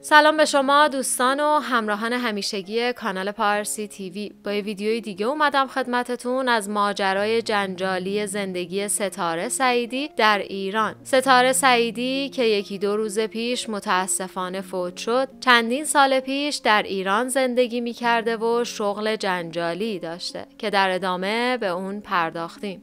سلام به شما دوستان و همراهان همیشگی کانال پارسی تیوی با یه ویدیوی دیگه اومدم خدمتتون از ماجرای جنجالی زندگی ستاره سعیدی در ایران ستاره سعیدی که یکی دو روز پیش متاسفانه فوت شد چندین سال پیش در ایران زندگی میکرده و شغل جنجالی داشته که در ادامه به اون پرداختیم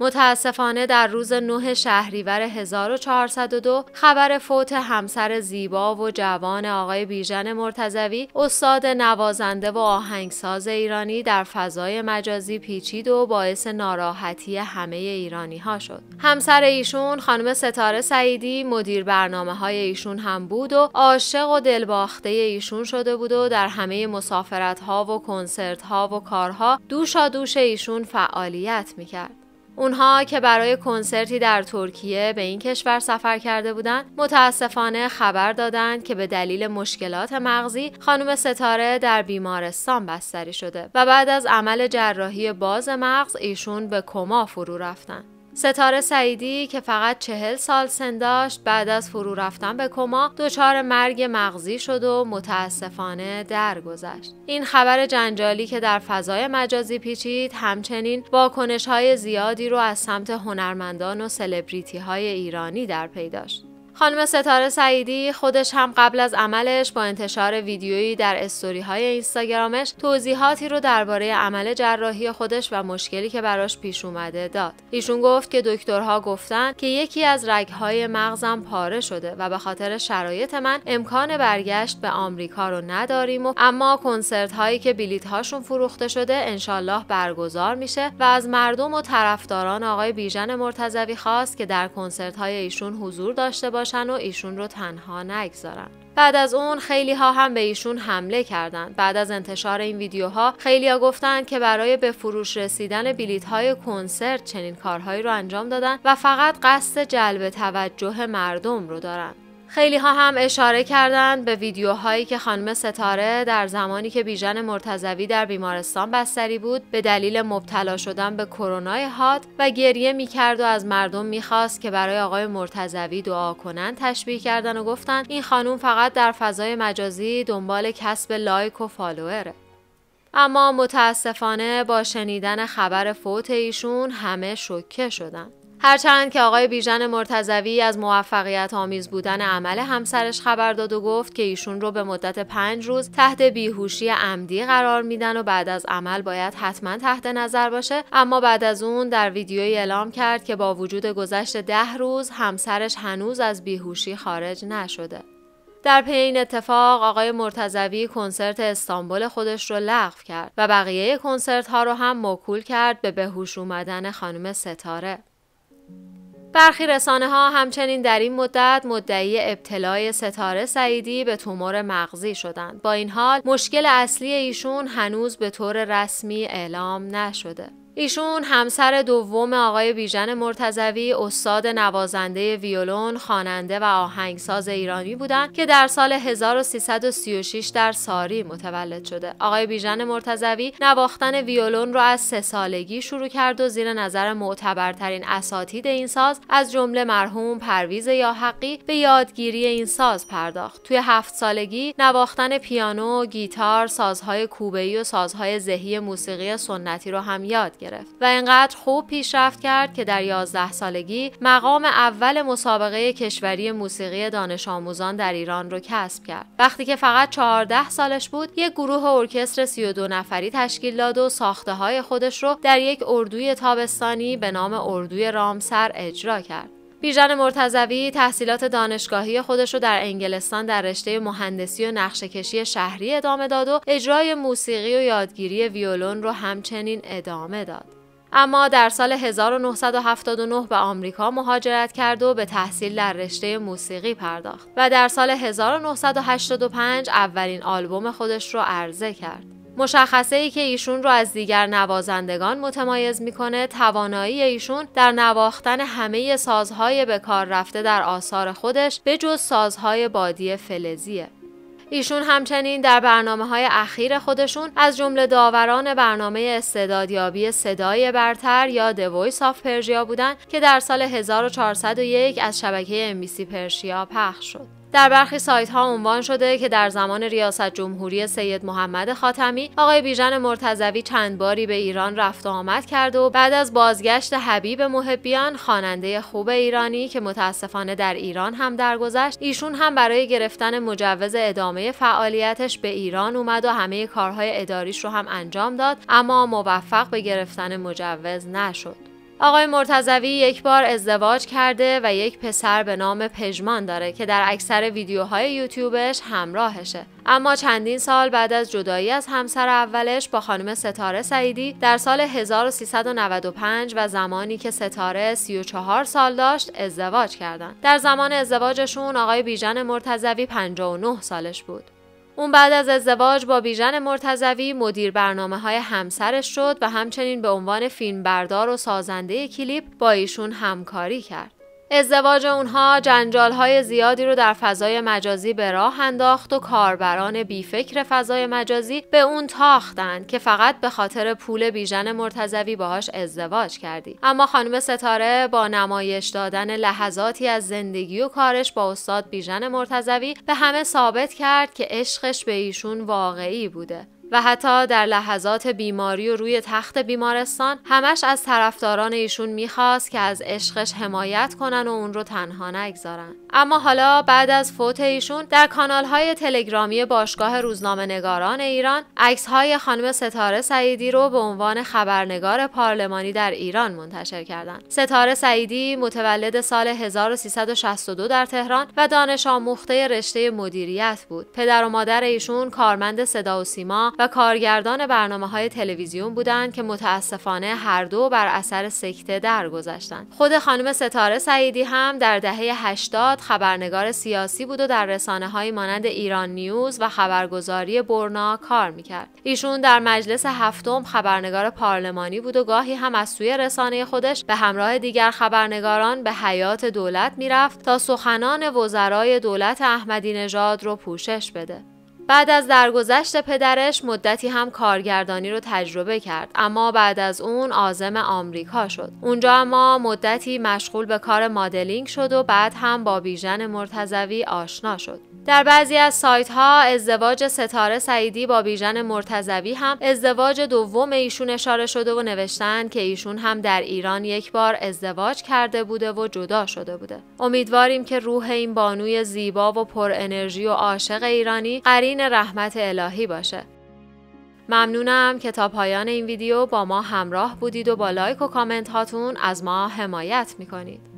متاسفانه در روز 9 شهریور 1402 خبر فوت همسر زیبا و جوان آقای بیژن مرتزوی استاد نوازنده و آهنگساز ایرانی در فضای مجازی پیچید و باعث ناراحتی همه ایرانی ها شد. همسر ایشون خانم ستاره سعیدی مدیر برنامه های ایشون هم بود و عاشق و دلباخته ایشون شده بود و در همه مسافرت ها و کنسرت ها و کارها دوشا دوش ایشون فعالیت میکرد. اونها که برای کنسرتی در ترکیه به این کشور سفر کرده بودند متاسفانه خبر دادند که به دلیل مشکلات مغزی خانم ستاره در بیمارستان بستری شده و بعد از عمل جراحی باز مغز ایشون به کما فرو رفتن ستاره سعیدی که فقط چهل سال سن داشت بعد از فرو رفتن به کما دچار مرگ مغزی شد و متاسفانه درگذشت این خبر جنجالی که در فضای مجازی پیچید همچنین واکنش های زیادی رو از سمت هنرمندان و سلبریتی های ایرانی در پی داشت خانم ستاره سعیدی خودش هم قبل از عملش با انتشار ویدیویی در استوری های اینستاگرامش توضیحاتی رو درباره عمل جراحی خودش و مشکلی که براش پیش اومده داد. ایشون گفت که دکترها گفتن که یکی از رگهای مغزم پاره شده و به خاطر شرایط من امکان برگشت به آمریکا رو نداریم و اما کنسرت هایی که بلیت هاشون فروخته شده انشالله برگزار میشه و از مردم و طرفداران آقای بیژن مرتضوی خواست که در کنسرت های ایشون حضور داشته باشه باشن و ایشون رو تنها نگذارن بعد از اون خیلی ها هم به ایشون حمله کردند. بعد از انتشار این ویدیوها خیلی ها گفتند که برای به فروش رسیدن بلیت های کنسرت چنین کارهایی رو انجام دادن و فقط قصد جلب توجه مردم رو دارن. خیلی ها هم اشاره کردند به ویدیوهایی که خانم ستاره در زمانی که بیژن مرتزوی در بیمارستان بستری بود به دلیل مبتلا شدن به کرونا حاد و گریه میکرد و از مردم میخواست که برای آقای مرتزوی دعا کنند تشبیه کردن و گفتند این خانم فقط در فضای مجازی دنبال کسب لایک و فالووره اما متاسفانه با شنیدن خبر فوت ایشون همه شوکه شدند هرچند که آقای بیژن مرتزوی از موفقیت آمیز بودن عمل همسرش خبر داد و گفت که ایشون رو به مدت پنج روز تحت بیهوشی عمدی قرار میدن و بعد از عمل باید حتما تحت نظر باشه اما بعد از اون در ویدیویی اعلام کرد که با وجود گذشت ده روز همسرش هنوز از بیهوشی خارج نشده در پی این اتفاق آقای مرتزوی کنسرت استانبول خودش رو لغو کرد و بقیه کنسرت ها رو هم موکول کرد به بهوش اومدن خانم ستاره برخی رسانه ها همچنین در این مدت مدعی ابتلای ستاره سعیدی به تومور مغزی شدند. با این حال مشکل اصلی ایشون هنوز به طور رسمی اعلام نشده. ایشون همسر دوم آقای بیژن مرتزوی استاد نوازنده ویولون خواننده و آهنگساز ایرانی بودند که در سال 1336 در ساری متولد شده آقای بیژن مرتزوی نواختن ویولون را از سه سالگی شروع کرد و زیر نظر معتبرترین اساتید این ساز از جمله مرحوم پرویز حقی به یادگیری این ساز پرداخت توی هفت سالگی نواختن پیانو گیتار سازهای کوبه‌ای و سازهای ذهی موسیقی سنتی رو هم یاد و اینقدر خوب پیشرفت کرد که در 11 سالگی مقام اول مسابقه کشوری موسیقی دانش آموزان در ایران رو کسب کرد. وقتی که فقط 14 سالش بود، یک گروه ارکستر 32 نفری تشکیل داد و ساخته های خودش رو در یک اردوی تابستانی به نام اردوی رامسر اجرا کرد. بیژن مرتزوی تحصیلات دانشگاهی خودش رو در انگلستان در رشته مهندسی و نقشه‌کشی شهری ادامه داد و اجرای موسیقی و یادگیری ویولون رو همچنین ادامه داد. اما در سال 1979 به آمریکا مهاجرت کرد و به تحصیل در رشته موسیقی پرداخت و در سال 1985 اولین آلبوم خودش رو عرضه کرد. مشخصه ای که ایشون رو از دیگر نوازندگان متمایز میکنه توانایی ایشون در نواختن همه سازهای به کار رفته در آثار خودش به جز سازهای بادی فلزیه. ایشون همچنین در برنامه های اخیر خودشون از جمله داوران برنامه استعدادیابی صدای برتر یا The Voice of بودن که در سال 1401 از شبکه MBC پرشیا پخش شد. در برخی سایت ها عنوان شده که در زمان ریاست جمهوری سید محمد خاتمی آقای بیژن مرتضوی چند باری به ایران رفت و آمد کرد و بعد از بازگشت حبیب محبیان خواننده خوب ایرانی که متاسفانه در ایران هم درگذشت ایشون هم برای گرفتن مجوز ادامه فعالیتش به ایران اومد و همه کارهای اداریش رو هم انجام داد اما موفق به گرفتن مجوز نشد آقای مرتزوی یک بار ازدواج کرده و یک پسر به نام پژمان داره که در اکثر ویدیوهای یوتیوبش همراهشه اما چندین سال بعد از جدایی از همسر اولش با خانم ستاره سعیدی در سال 1395 و زمانی که ستاره 34 سال داشت ازدواج کردند در زمان ازدواجشون آقای بیژن مرتزوی 59 سالش بود اون بعد از ازدواج با بیژن مرتزوی مدیر برنامه های همسرش شد و همچنین به عنوان فیلمبردار و سازنده کلیپ با ایشون همکاری کرد. ازدواج اونها جنجال های زیادی رو در فضای مجازی به راه انداخت و کاربران بیفکر فضای مجازی به اون تاختند که فقط به خاطر پول بیژن مرتضوی باهاش ازدواج کردی اما خانم ستاره با نمایش دادن لحظاتی از زندگی و کارش با استاد بیژن مرتضوی به همه ثابت کرد که عشقش به ایشون واقعی بوده و حتی در لحظات بیماری و روی تخت بیمارستان همش از طرفداران ایشون میخواست که از عشقش حمایت کنن و اون رو تنها نگذارن اما حالا بعد از فوت ایشون در کانالهای تلگرامی باشگاه روزنامه نگاران ایران عکس های خانم ستاره سعیدی رو به عنوان خبرنگار پارلمانی در ایران منتشر کردند ستاره سعیدی متولد سال 1362 در تهران و دانش آموخته رشته مدیریت بود پدر و مادر ایشون کارمند صدا و سیما و کارگردان برنامه های تلویزیون بودند که متاسفانه هر دو بر اثر سکته درگذشتند. خود خانم ستاره سعیدی هم در دهه 80 خبرنگار سیاسی بود و در رسانه های مانند ایران نیوز و خبرگزاری برنا کار میکرد. ایشون در مجلس هفتم خبرنگار پارلمانی بود و گاهی هم از سوی رسانه خودش به همراه دیگر خبرنگاران به حیات دولت میرفت تا سخنان وزرای دولت احمدی نژاد رو پوشش بده. بعد از درگذشت پدرش مدتی هم کارگردانی رو تجربه کرد اما بعد از اون آزم آمریکا شد اونجا اما مدتی مشغول به کار مادلینگ شد و بعد هم با بیژن مرتزوی آشنا شد در بعضی از سایت ها ازدواج ستاره سعیدی با بیژن مرتضوی هم ازدواج دوم ایشون اشاره شده و نوشتن که ایشون هم در ایران یک بار ازدواج کرده بوده و جدا شده بوده امیدواریم که روح این بانوی زیبا و پر انرژی و عاشق ایرانی قرین رحمت الهی باشه ممنونم که تا پایان این ویدیو با ما همراه بودید و با لایک و کامنت هاتون از ما حمایت میکنید